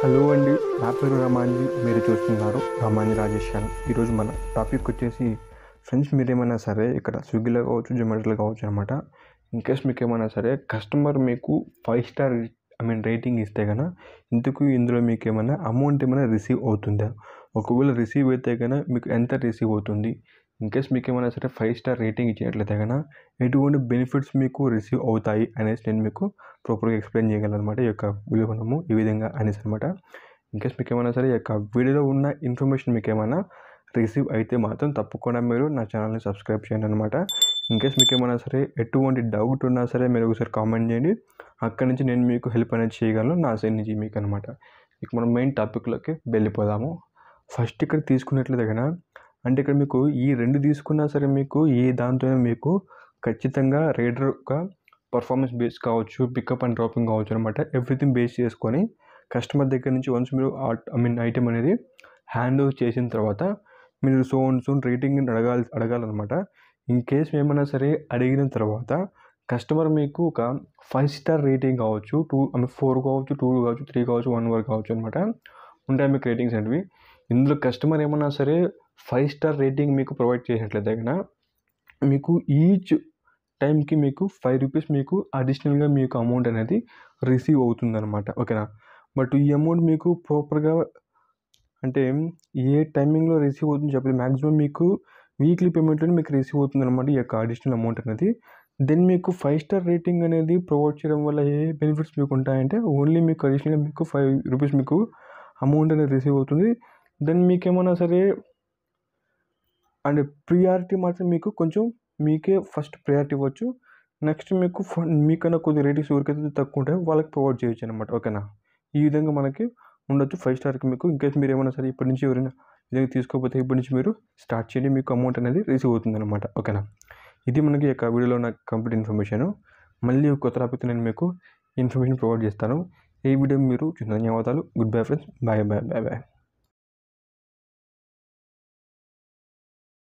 hello అండి నా పేరు రమాంజీ మీరు చూస్తున్నారు రమాంజీ రాజేష్ అని ఈరోజు మన టాపిక్ వచ్చేసి ఫ్రెండ్స్ మీరేమైనా సరే ఇక్కడ స్విగ్గీలో కావచ్చు జొమాటోలో కావచ్చు అనమాట ఇన్కేస్ మీకు ఏమైనా సరే కస్టమర్ మీకు five star I mean rating ఇస్తే కన్నా ఇందుకు ఇందులో మీకు ఏమైనా అమౌంట్ ఏమైనా రిసీవ్ అవుతుందా ఒకవేళ రిసీవ్ అయితే కన్నా మీకు ఎంత రిసీవ్ అవుతుంది ఇన్కేస్ మీకు ఏమైనా సరే ఫైవ్ స్టార్ రేటింగ్ ఇచ్చినట్లయితే కనుక ఎటువంటి బెనిఫిట్స్ మీకు రిసీవ్ అవుతాయి అనేసి నేను మీకు ప్రాపర్గా ఎక్స్ప్లెయిన్ చేయగలను అనమాట ఈ యొక్క వీడియో మనము ఈ విధంగా అనేసి అనమాట ఇన్కేస్ మీకు ఏమైనా సరే ఈ యొక్క వీడియోలో ఉన్న ఇన్ఫర్మేషన్ మీకు ఏమైనా రిసీవ్ అయితే మాత్రం తప్పకుండా మీరు నా ఛానల్ని సబ్స్క్రైబ్ చేయండి అనమాట ఇన్కేస్ మీకు ఏమైనా సరే ఎటువంటి డౌట్ ఉన్నా సరే మీరు ఒకసారి కామెంట్ చేయండి అక్కడి నుంచి నేను మీకు హెల్ప్ అనేది చేయగలను నా సైడ్ నుంచి మీకు అనమాట ఇక మనం మెయిన్ టాపిక్లోకి వెళ్ళిపోదాము ఫస్ట్ ఇక్కడ తీసుకున్నట్లయితే కనుక అంటే ఇక్కడ మీకు ఈ రెండు తీసుకున్నా సరే మీకు ఏ దాంతోనే మీకు ఖచ్చితంగా యొక్క పర్ఫార్మెన్స్ బేస్ కావచ్చు పికప్ అండ్ డ్రాపింగ్ కావచ్చు అనమాట ఎవ్రీథింగ్ బేస్ చేసుకొని కస్టమర్ దగ్గర నుంచి వన్స్ మీరు ఐ మీన్ ఐటెం అనేది హ్యాండ్ ఓవర్ చేసిన తర్వాత మీరు సోన్ సోన్ రేటింగ్ అడగాలి అడగాలన్నమాట ఇన్ కేస్ ఏమైనా సరే అడిగిన తర్వాత కస్టమర్ మీకు ఒక ఫైవ్ స్టార్ రేటింగ్ కావచ్చు టూ ఐ మీన్ ఫోర్ కావచ్చు టూ కావచ్చు త్రీ కావచ్చు వన్ వరకు కావచ్చు అనమాట ఉంటాయి మీకు రేటింగ్స్ అనేవి ఇందులో కస్టమర్ ఏమన్నా సరే ఫైవ్ స్టార్ రేటింగ్ మీకు ప్రొవైడ్ చేసినట్లయితే కనుక మీకు ఈచ్ టైంకి మీకు ఫైవ్ రూపీస్ మీకు అడిషనల్గా మీకు అమౌంట్ అనేది రిసీవ్ అవుతుందన్నమాట ఓకేనా బట్ ఈ అమౌంట్ మీకు ప్రాపర్గా అంటే ఏ టైమింగ్లో రిసీవ్ అవుతుంది చెప్పి మ్యాక్సిమం మీకు వీక్లీ పేమెంట్లో మీకు రిసీవ్ అవుతుంది అనమాట ఈ యొక్క అడిషనల్ అమౌంట్ అనేది దెన్ మీకు ఫైవ్ స్టార్ రేటింగ్ అనేది ప్రొవైడ్ చేయడం వల్ల ఏ బెనిఫిట్స్ మీకు ఉంటాయంటే ఓన్లీ మీకు అడిషనల్గా మీకు ఫైవ్ రూపీస్ మీకు అమౌంట్ అనేది రిసీవ్ అవుతుంది దెన్ మీకు ఏమైనా సరే అండ్ ప్రియారిటీ మాత్రం మీకు కొంచెం మీకే ఫస్ట్ ప్రియారిటీ ఇవ్వచ్చు నెక్స్ట్ మీకు మీకన్నా కొద్ది రేటింగ్స్ ఎవరికైతే తక్కువ ఉంటాయో వాళ్ళకి ప్రొవైడ్ చేయొచ్చు అనమాట ఓకేనా ఈ విధంగా మనకి ఉండొచ్చు ఫైవ్ స్టార్కి మీకు ఇంకేస్ మీరు ఏమైనా సరే ఇప్పటి నుంచి ఎవరైనా విధంగా తీసుకోకపోతే ఇప్పటి నుంచి మీరు స్టార్ట్ చేయండి మీకు అమౌంట్ అనేది రిసీవ్ అవుతుంది అనమాట ఓకేనా ఇది మనకి యొక్క వీడియోలో నా కంప్లీట్ ఇన్ఫర్మేషన్ మళ్ళీ కొత్త టాపిక్ నేను మీకు ఇన్ఫర్మేషన్ ప్రొవైడ్ చేస్తాను ఈ వీడియో మీరు ధన్యవాదాలు good bye friends bye bye bye bye